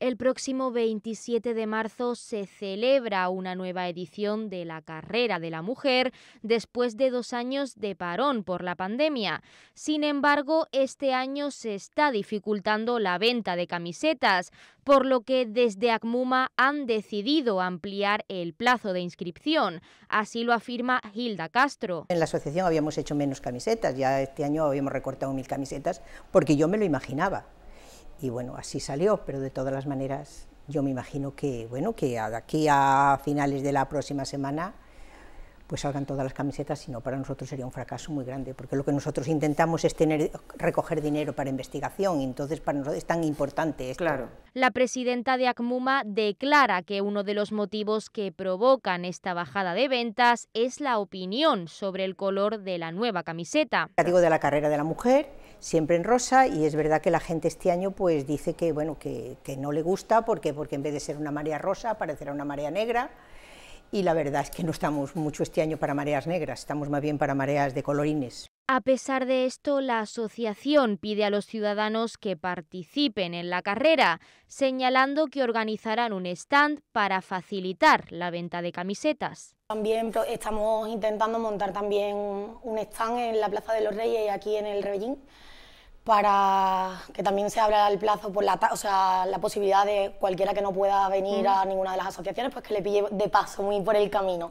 El próximo 27 de marzo se celebra una nueva edición de la Carrera de la Mujer después de dos años de parón por la pandemia. Sin embargo, este año se está dificultando la venta de camisetas, por lo que desde ACMUMA han decidido ampliar el plazo de inscripción. Así lo afirma Hilda Castro. En la asociación habíamos hecho menos camisetas, ya este año habíamos recortado mil camisetas porque yo me lo imaginaba y bueno, así salió, pero de todas las maneras yo me imagino que, bueno, que aquí a finales de la próxima semana pues salgan todas las camisetas, sino para nosotros sería un fracaso muy grande, porque lo que nosotros intentamos es tener, recoger dinero para investigación, y entonces para nosotros es tan importante esto. Claro. La presidenta de ACMUMA declara que uno de los motivos que provocan esta bajada de ventas es la opinión sobre el color de la nueva camiseta. Digo de la carrera de la mujer, siempre en rosa y es verdad que la gente este año pues dice que bueno que, que no le gusta porque porque en vez de ser una marea rosa aparecerá una marea negra y la verdad es que no estamos mucho este año para mareas negras, estamos más bien para mareas de colorines. A pesar de esto, la asociación pide a los ciudadanos que participen en la carrera, señalando que organizarán un stand para facilitar la venta de camisetas. También estamos intentando montar también un stand en la Plaza de los Reyes y aquí en el Rebellín para que también se abra el plazo por la, o sea, la posibilidad de cualquiera que no pueda venir mm. a ninguna de las asociaciones, pues que le pille de paso muy por el camino.